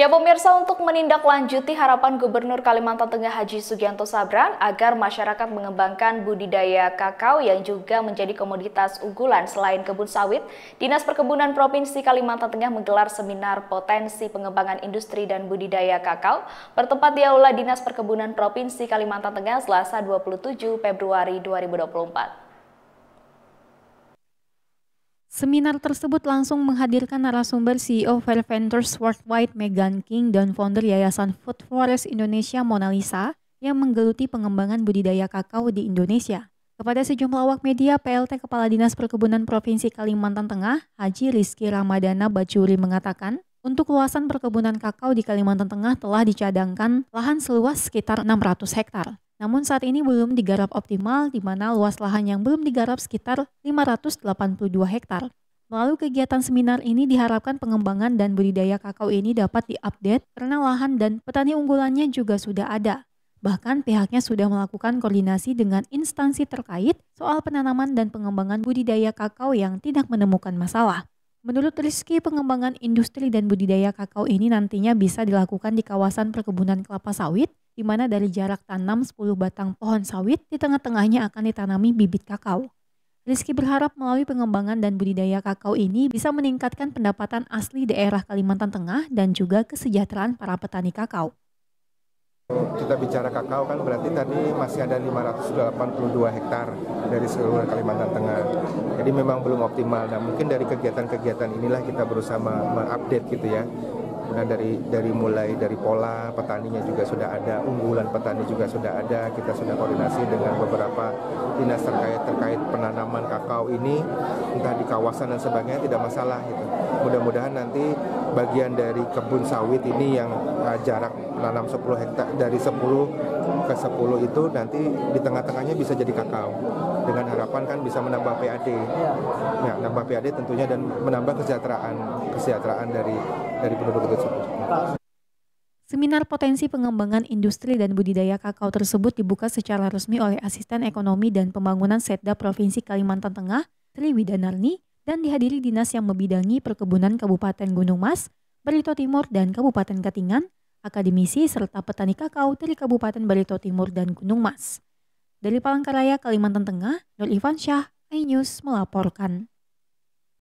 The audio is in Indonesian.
Ya pemirsa untuk menindaklanjuti harapan Gubernur Kalimantan Tengah Haji Sugianto Sabran agar masyarakat mengembangkan budidaya kakao yang juga menjadi komoditas unggulan selain kebun sawit, Dinas Perkebunan Provinsi Kalimantan Tengah menggelar seminar potensi pengembangan industri dan budidaya kakao bertempat di Aula Dinas Perkebunan Provinsi Kalimantan Tengah Selasa 27 Februari 2024. Seminar tersebut langsung menghadirkan narasumber CEO Fair Ventures Worldwide Megan King dan founder Yayasan Food Forest Indonesia Mona Lisa yang menggeluti pengembangan budidaya kakao di Indonesia. Kepada sejumlah awak media, PLT Kepala Dinas Perkebunan Provinsi Kalimantan Tengah, Haji Rizky Ramadana Bacuri mengatakan, untuk luasan perkebunan kakao di Kalimantan Tengah telah dicadangkan lahan seluas sekitar 600 hektar. Namun saat ini belum digarap optimal di mana luas lahan yang belum digarap sekitar 582 hektar. Melalui kegiatan seminar ini diharapkan pengembangan dan budidaya kakao ini dapat diupdate karena lahan dan petani unggulannya juga sudah ada. Bahkan pihaknya sudah melakukan koordinasi dengan instansi terkait soal penanaman dan pengembangan budidaya kakao yang tidak menemukan masalah. Menurut Rizky, pengembangan industri dan budidaya kakao ini nantinya bisa dilakukan di kawasan perkebunan kelapa sawit di mana dari jarak tanam 10 batang pohon sawit di tengah-tengahnya akan ditanami bibit kakao. Rizky berharap melalui pengembangan dan budidaya kakao ini bisa meningkatkan pendapatan asli daerah Kalimantan Tengah dan juga kesejahteraan para petani kakao. Kita bicara kakao kan berarti tadi masih ada 582 hektar dari seluruh Kalimantan Tengah. Jadi memang belum optimal. Nah mungkin dari kegiatan-kegiatan inilah kita berusaha mengupdate gitu ya kemudian dari dari mulai dari pola petaninya juga sudah ada, unggulan petani juga sudah ada. Kita sudah koordinasi dengan beberapa dinas terkait terkait penanaman kakao ini entah di kawasan dan sebagainya tidak masalah gitu. Mudah-mudahan nanti bagian dari kebun sawit ini yang uh, jarak nanam 10 hektar dari 10 ke 10 itu nanti di tengah-tengahnya bisa jadi kakao dengan harapan kan bisa menambah PAD iya. ya menambah PAD tentunya dan menambah kesejahteraan kesejahteraan dari dari penduduk itu Seminar potensi pengembangan industri dan budidaya kakao tersebut dibuka secara resmi oleh Asisten Ekonomi dan Pembangunan Setda Provinsi Kalimantan Tengah, Triwidanarni, dan dihadiri dinas yang membidangi perkebunan Kabupaten Gunung Mas, Barito Timur, dan Kabupaten Katingan, akademisi serta petani kakao dari Kabupaten Barito Timur dan Gunung Mas. Dari Palangkaraya, Kalimantan Tengah, Nur Ivan Syah, iNews melaporkan.